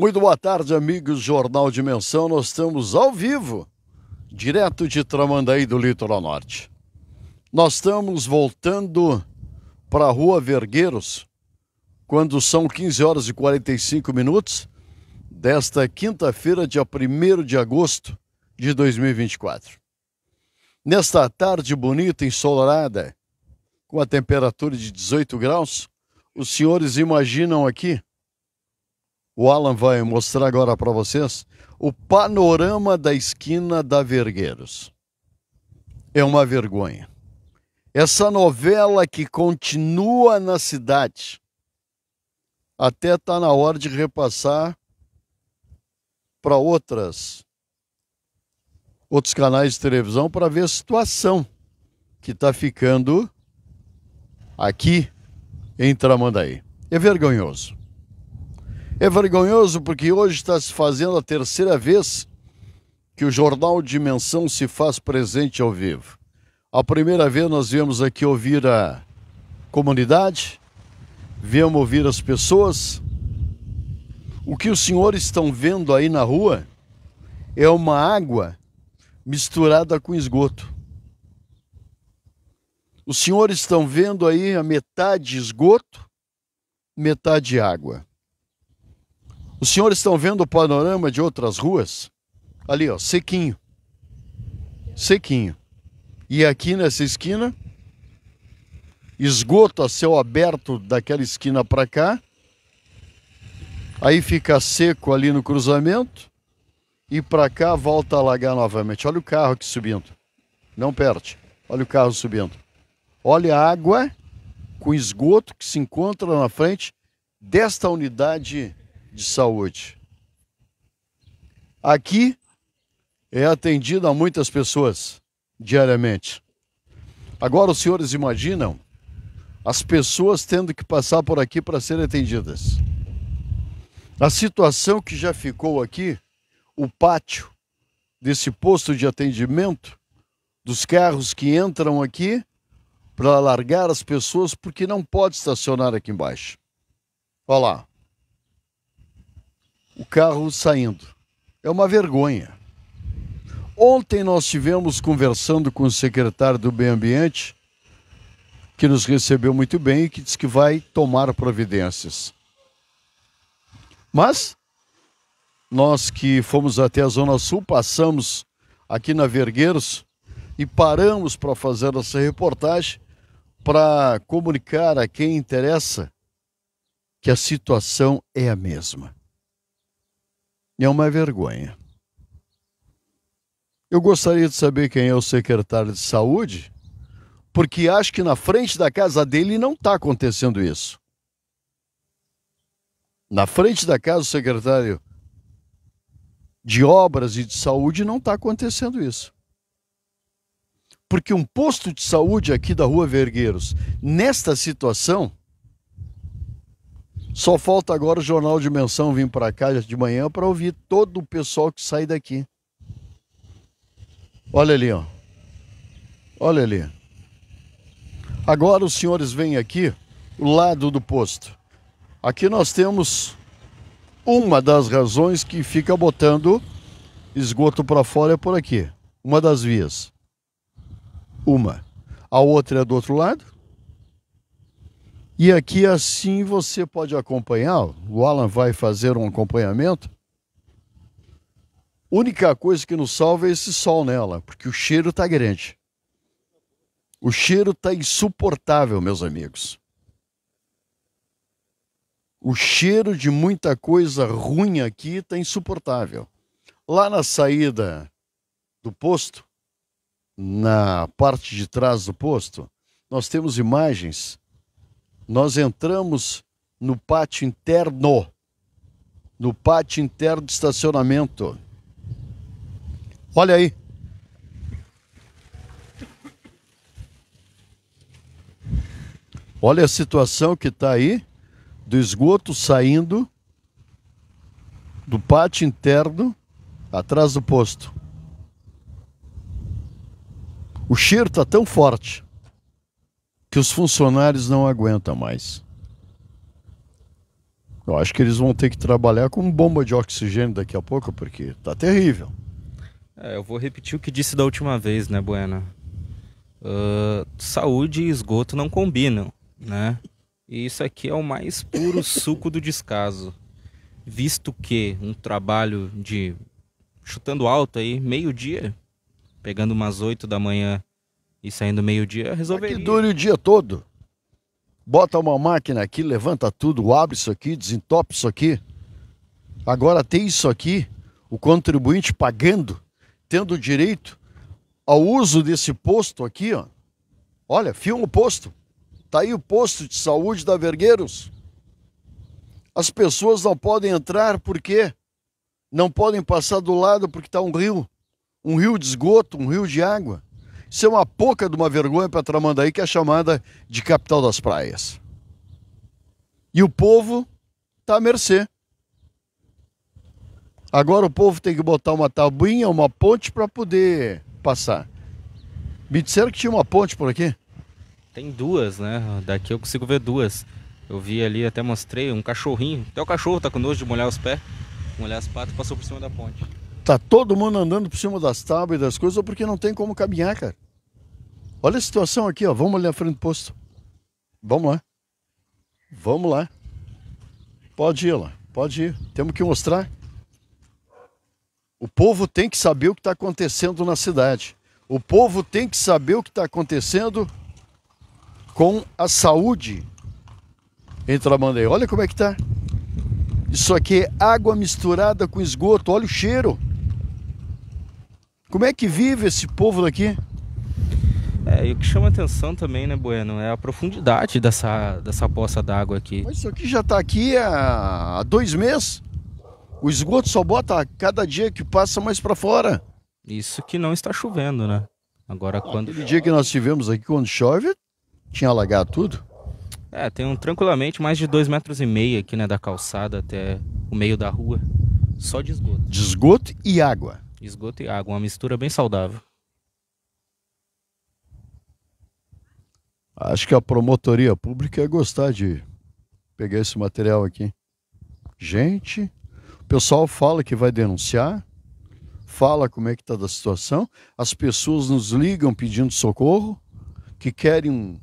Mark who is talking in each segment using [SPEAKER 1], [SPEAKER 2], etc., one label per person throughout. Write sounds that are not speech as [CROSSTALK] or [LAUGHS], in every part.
[SPEAKER 1] Muito boa tarde, amigos Jornal Dimensão. Nós estamos ao vivo, direto de Tramandaí do Litoral Norte. Nós estamos voltando para a Rua Vergueiros, quando são 15 horas e 45 minutos desta quinta-feira, dia 1 de agosto de 2024. Nesta tarde bonita, ensolarada, com a temperatura de 18 graus, os senhores imaginam aqui o Alan vai mostrar agora para vocês o panorama da esquina da Vergueiros. É uma vergonha. Essa novela que continua na cidade. Até está na hora de repassar para outras outros canais de televisão para ver a situação que está ficando aqui em Tramandaí. É vergonhoso. É vergonhoso porque hoje está se fazendo a terceira vez que o jornal Dimensão se faz presente ao vivo. A primeira vez nós viemos aqui ouvir a comunidade, viemos ouvir as pessoas. O que os senhores estão vendo aí na rua é uma água misturada com esgoto. Os senhores estão vendo aí a metade esgoto, metade água. Os senhores estão vendo o panorama de outras ruas? Ali, ó, sequinho. Sequinho. E aqui nessa esquina, esgoto a céu aberto daquela esquina para cá. Aí fica seco ali no cruzamento e para cá volta a alagar novamente. Olha o carro aqui subindo. Não perde. Olha o carro subindo. Olha a água com esgoto que se encontra na frente desta unidade de saúde. Aqui é atendido a muitas pessoas diariamente. Agora os senhores imaginam as pessoas tendo que passar por aqui para serem atendidas. A situação que já ficou aqui, o pátio desse posto de atendimento, dos carros que entram aqui para largar as pessoas porque não pode estacionar aqui embaixo. Olha lá o carro saindo. É uma vergonha. Ontem nós tivemos conversando com o secretário do Meio Ambiente, que nos recebeu muito bem e que disse que vai tomar providências. Mas nós que fomos até a Zona Sul, passamos aqui na Vergueiros e paramos para fazer essa reportagem para comunicar a quem interessa que a situação é a mesma é uma vergonha. Eu gostaria de saber quem é o secretário de saúde, porque acho que na frente da casa dele não está acontecendo isso. Na frente da casa, do secretário de obras e de saúde não está acontecendo isso. Porque um posto de saúde aqui da Rua Vergueiros, nesta situação, só falta agora o Jornal de Menção vir para cá de manhã para ouvir todo o pessoal que sai daqui. Olha ali, ó. Olha ali. Agora os senhores vêm aqui, o lado do posto. Aqui nós temos uma das razões que fica botando esgoto para fora é por aqui. Uma das vias. Uma. A outra é do outro lado e aqui assim você pode acompanhar, o Alan vai fazer um acompanhamento. Única coisa que nos salva é esse sol nela, porque o cheiro está grande. O cheiro está insuportável, meus amigos. O cheiro de muita coisa ruim aqui está insuportável. Lá na saída do posto, na parte de trás do posto, nós temos imagens nós entramos no pátio interno, no pátio interno de estacionamento. Olha aí. Olha a situação que está aí do esgoto saindo do pátio interno atrás do posto. O cheiro está tão forte que os funcionários não aguentam mais. Eu acho que eles vão ter que trabalhar com bomba de oxigênio daqui a pouco, porque tá terrível.
[SPEAKER 2] É, eu vou repetir o que disse da última vez, né, Buena? Uh, saúde e esgoto não combinam, né? E isso aqui é o mais puro [LAUGHS] suco do descaso. Visto que um trabalho de, chutando alto aí, meio-dia, pegando umas 8 da manhã e saindo meio-dia, resolveria. Mas que dure o dia
[SPEAKER 1] todo. Bota uma máquina aqui, levanta tudo, abre isso aqui, desentope isso aqui. Agora tem isso aqui, o contribuinte pagando, tendo direito ao uso desse posto aqui, ó. Olha, filma o posto. Tá aí o posto de saúde da Vergueiros. As pessoas não podem entrar porque não podem passar do lado porque está um rio, um rio de esgoto, um rio de água. Isso é uma pouca de uma vergonha para Tramandaí, que é chamada de capital das praias. E o povo está à mercê. Agora o povo tem que botar uma tabuinha, uma ponte para poder passar. Me disseram que tinha uma ponte por aqui? Tem duas,
[SPEAKER 2] né? Daqui eu consigo ver duas. Eu vi ali, até mostrei, um cachorrinho. Até o cachorro tá com nojo de molhar os pés. Molhar as patas passou por cima da ponte.
[SPEAKER 1] Tá todo mundo andando por cima das tábuas e das coisas, ou porque não tem como caminhar, cara. Olha a situação aqui, ó. Vamos ali na frente do posto. Vamos lá. Vamos lá. Pode ir lá, pode ir. Temos que mostrar. O povo tem que saber o que está acontecendo na cidade. O povo tem que saber o que está acontecendo com a saúde em Tramandaí. Olha como é que está. Isso aqui é água misturada com esgoto. Olha o cheiro. Como é que vive esse povo daqui?
[SPEAKER 2] É, e o que chama atenção também, né, Bueno, é a
[SPEAKER 1] profundidade
[SPEAKER 2] dessa, dessa poça d'água aqui.
[SPEAKER 1] Mas isso aqui já está aqui há dois meses. O esgoto só bota a cada dia que passa mais para fora. Isso que não está chovendo, né? Agora ah, quando. Aquele dia que nós tivemos aqui, quando chove, tinha alagado tudo.
[SPEAKER 2] É, tem um, tranquilamente mais de dois metros e meio aqui, né, da calçada até o meio da rua. Só de esgoto. De
[SPEAKER 1] esgoto e água.
[SPEAKER 2] Esgoto e água, uma mistura bem saudável.
[SPEAKER 1] Acho que a promotoria pública ia gostar de pegar esse material aqui. Gente, o pessoal fala que vai denunciar, fala como é que está da situação, as pessoas nos ligam pedindo socorro, que querem um,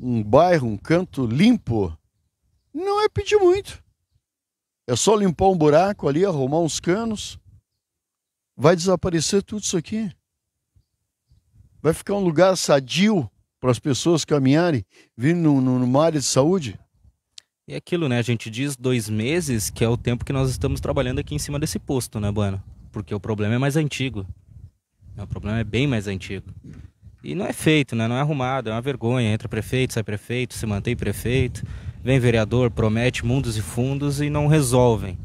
[SPEAKER 1] um bairro, um canto limpo. Não é pedir muito. É só limpar um buraco ali, arrumar uns canos, vai desaparecer tudo isso aqui. Vai ficar um lugar sadio para as pessoas caminharem, vir no, no, numa área de saúde.
[SPEAKER 2] E é aquilo, né? A gente diz dois meses, que é o tempo que nós estamos trabalhando aqui em cima desse posto, né, Bueno? Porque o problema é mais antigo. É, o problema é bem mais antigo. E não é feito, né? Não é arrumado, é uma vergonha. Entra prefeito, sai prefeito, se mantém prefeito, vem vereador, promete mundos e fundos e não
[SPEAKER 1] resolvem.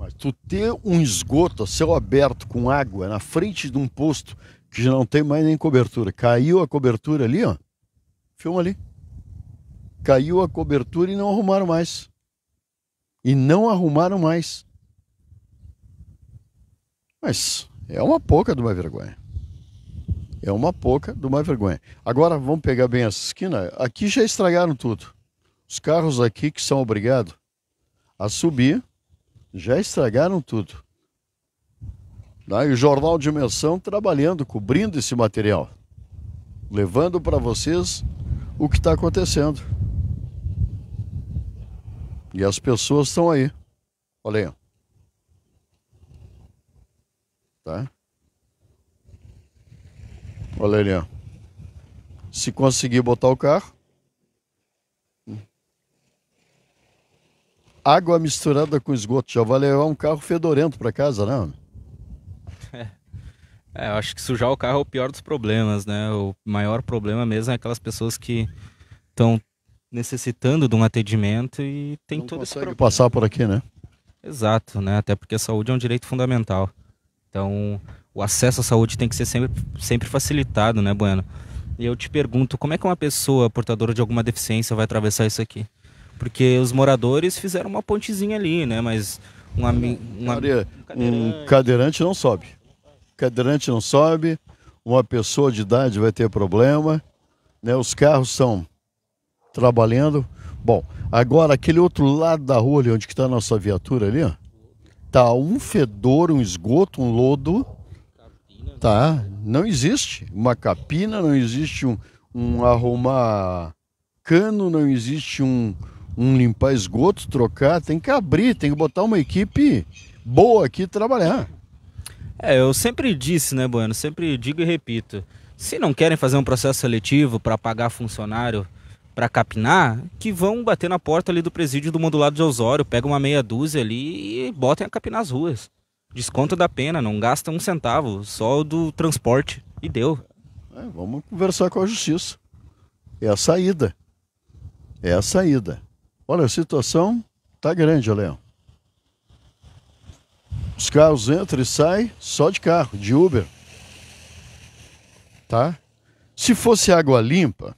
[SPEAKER 1] Mas tu ter um esgoto a céu aberto com água na frente de um posto que já não tem mais nem cobertura. Caiu a cobertura ali, ó. Filma ali. Caiu a cobertura e não arrumaram mais. E não arrumaram mais. Mas é uma pouca de uma vergonha. É uma pouca de uma vergonha. Agora vamos pegar bem essa esquina. Aqui já estragaram tudo. Os carros aqui que são obrigados a subir já estragaram tudo. Tá? E o Jornal Dimensão trabalhando, cobrindo esse material, levando para vocês o que está acontecendo. E as pessoas estão aí. Olha aí. Tá? Olha ali, ó. Se conseguir botar o carro, água misturada com esgoto. Já vai levar um carro fedorento para casa, né?
[SPEAKER 2] É, eu acho que sujar o carro é o pior dos problemas, né? O maior problema mesmo é aquelas pessoas que estão necessitando de um atendimento e tem Não
[SPEAKER 1] todo esse problema. passar por aqui, né?
[SPEAKER 2] Exato, né? Até porque a saúde é um direito fundamental. Então, o acesso à saúde tem que ser sempre, sempre facilitado, né, Bueno? E eu te pergunto, como é que uma pessoa portadora de alguma deficiência vai atravessar isso aqui? Porque os moradores fizeram uma pontezinha ali, né? Mas um, ami,
[SPEAKER 1] um, um cadeirante não sobe. Cadeirante não sobe, uma pessoa de idade vai ter problema, né? Os carros estão trabalhando. Bom, agora aquele outro lado da rua ali, onde está a nossa viatura ali, ó, tá um fedor, um esgoto, um lodo, tá? Não existe uma capina, não existe um, um arrumar cano, não existe um, um limpar esgoto, trocar, tem que abrir, tem que botar uma equipe boa aqui trabalhar.
[SPEAKER 2] É, eu sempre disse, né, Bueno? Sempre digo e repito. Se não querem fazer um processo seletivo para pagar funcionário para capinar, que vão bater na porta ali do presídio do modulado de Osório, pega uma meia dúzia ali e botem a capinar as ruas. Desconto da pena, não gasta um centavo, só do
[SPEAKER 1] transporte. E deu. É, vamos conversar com a justiça. É a saída. É a saída. Olha, a situação tá grande, Leão. Os carros entram e saem só de carro, de Uber. Tá? Se fosse água limpa,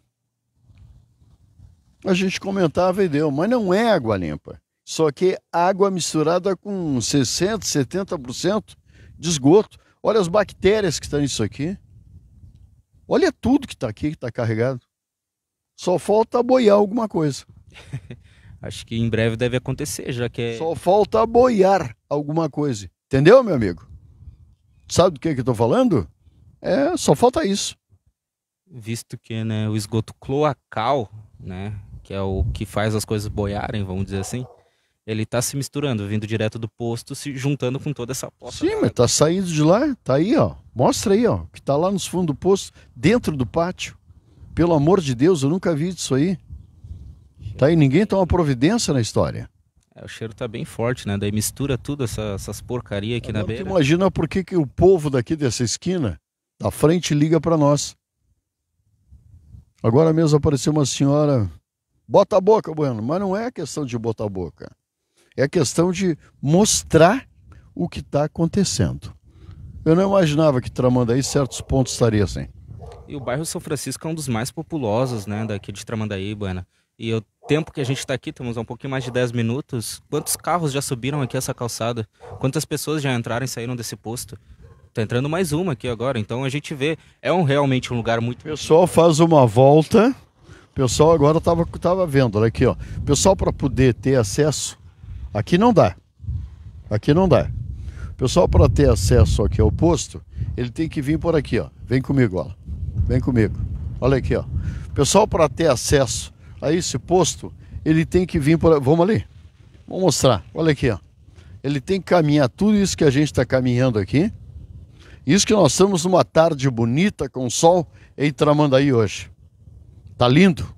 [SPEAKER 1] a gente comentava e deu, mas não é água limpa. Só que água misturada com 60%, 70% de esgoto. Olha as bactérias que estão tá nisso aqui. Olha tudo que está aqui, que está carregado. Só falta boiar alguma coisa. [LAUGHS] acho que em breve deve acontecer, já que é... Só falta boiar alguma coisa. Entendeu, meu amigo? Sabe do que, que eu tô falando? É, só falta isso.
[SPEAKER 2] Visto que né, o esgoto cloacal, né, que é o que faz as coisas boiarem, vamos dizer assim, ele tá se misturando, vindo direto do posto, se juntando com toda essa poça.
[SPEAKER 1] Sim, mas tá saindo de lá, tá aí, ó. Mostra aí, ó, que tá lá nos fundos do posto, dentro do pátio. Pelo amor de Deus, eu nunca vi isso aí. Tá aí, ninguém toma providência na história.
[SPEAKER 2] É, o cheiro tá bem forte, né? Daí mistura tudo essa, essas porcaria aqui na beira. Imagina
[SPEAKER 1] por que, que o povo daqui dessa esquina, da frente, liga para nós. Agora mesmo apareceu uma senhora. Bota a boca, Bueno. Mas não é questão de botar a boca. É questão de mostrar o que está acontecendo. Eu não imaginava que Tramandaí certos pontos estariam assim.
[SPEAKER 2] E o bairro São Francisco é um dos mais populosos, né, daqui de Tramandaí, Bueno. E eu tempo que a gente está aqui, temos um pouquinho mais de 10 minutos, quantos carros já subiram aqui essa calçada? Quantas pessoas já entraram e saíram desse posto? Tá entrando mais uma aqui agora, então a gente vê, é um, realmente um lugar muito...
[SPEAKER 1] pessoal faz uma volta, pessoal agora estava tava vendo, olha aqui, ó. pessoal para poder ter acesso, aqui não dá, aqui não dá. pessoal para ter acesso aqui ao posto, ele tem que vir por aqui, ó. vem comigo, ó. vem comigo, olha aqui, ó. pessoal para ter acesso a esse posto, ele tem que vir por. Vamos ali? Vou mostrar. Olha aqui, ó. Ele tem que caminhar tudo isso que a gente está caminhando aqui. Isso que nós estamos numa tarde bonita com sol em Tramandaí hoje. Tá lindo.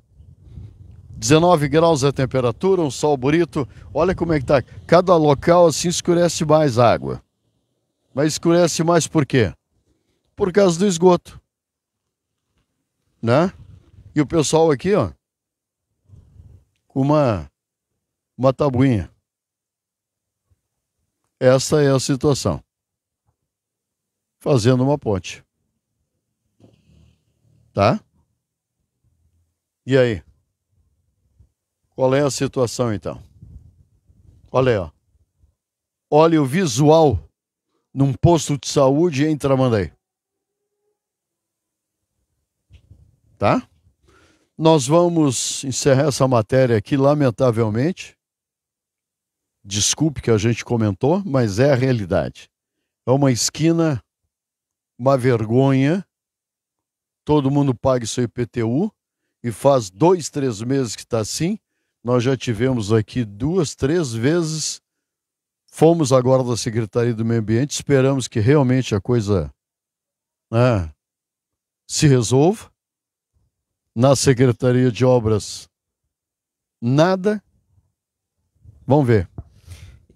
[SPEAKER 1] 19 graus a temperatura, um sol bonito. Olha como é que tá. Cada local assim escurece mais a água. Mas escurece mais por quê? Por causa do esgoto. Né? E o pessoal aqui, ó, uma, uma tabuinha. Essa é a situação. Fazendo uma ponte. Tá? E aí? Qual é a situação então? Olha aí, ó. Olha o visual num posto de saúde em Tramandaí. Tá? Nós vamos encerrar essa matéria aqui, lamentavelmente. Desculpe que a gente comentou, mas é a realidade. É uma esquina, uma vergonha. Todo mundo paga seu IPTU e faz dois, três meses que está assim. Nós já tivemos aqui duas, três vezes. Fomos agora da Secretaria do Meio Ambiente, esperamos que realmente a coisa né, se resolva na Secretaria de Obras? Nada. Vamos ver.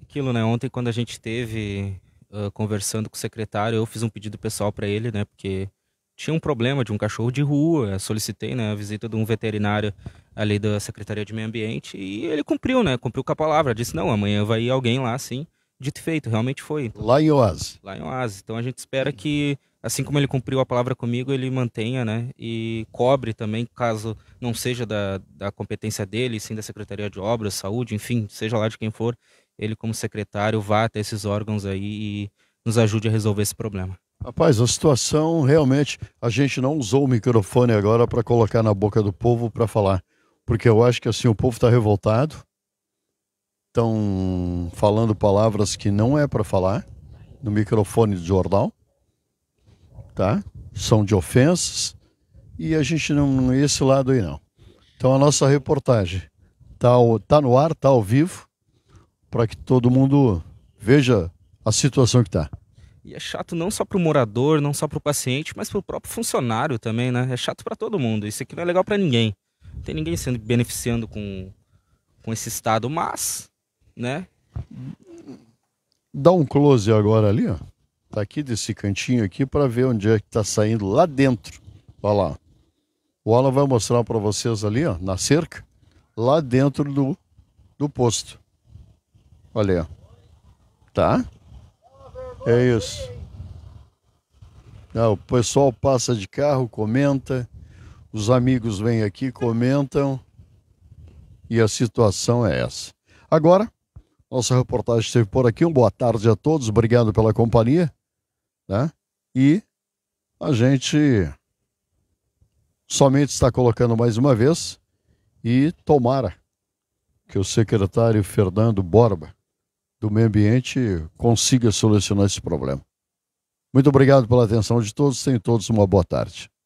[SPEAKER 2] Aquilo, né? Ontem, quando a gente teve uh, conversando com o secretário, eu fiz um pedido pessoal para ele, né? Porque tinha um problema de um cachorro de rua. Eu solicitei né, a visita de um veterinário ali da Secretaria de Meio Ambiente e ele cumpriu, né? Cumpriu com a palavra. Disse, não, amanhã vai ir alguém lá, sim. Dito e feito, realmente foi. Então, lá em Oase. Lá em Oase. Então a gente espera que assim como ele cumpriu a palavra comigo, ele mantenha, né? E cobre também, caso não seja da, da competência dele, sim da Secretaria de Obras, Saúde, enfim, seja lá de quem for, ele como secretário vá até esses órgãos aí e nos ajude a resolver esse problema.
[SPEAKER 1] Rapaz, a situação realmente, a gente não usou o microfone agora para colocar na boca do povo para falar, porque eu acho que assim o povo está revoltado, estão falando palavras que não é para falar no microfone do jornal tá? São de ofensas e a gente não esse lado aí não. Então a nossa reportagem tá, tá no ar, tá ao vivo, para que todo mundo veja a situação que tá.
[SPEAKER 2] E é chato não só para o morador, não só para o paciente, mas para o próprio funcionário também, né? É chato para todo mundo. Isso aqui não é legal para ninguém. Não tem ninguém sendo beneficiando com, com esse estado, mas, né?
[SPEAKER 1] Dá um close agora ali, ó. Tá aqui desse cantinho aqui para ver onde é que tá saindo lá dentro. Olha lá. O Alan vai mostrar para vocês ali, ó, na cerca, lá dentro do, do posto. Olha aí, ó. Tá? É isso. Ah, o pessoal passa de carro, comenta. Os amigos vêm aqui, comentam. E a situação é essa. Agora, nossa reportagem esteve por aqui. Um boa tarde a todos. Obrigado pela companhia né? E a gente somente está colocando mais uma vez e tomara que o secretário Fernando Borba do Meio Ambiente consiga solucionar esse problema. Muito obrigado pela atenção de todos. Tenham todos uma boa tarde.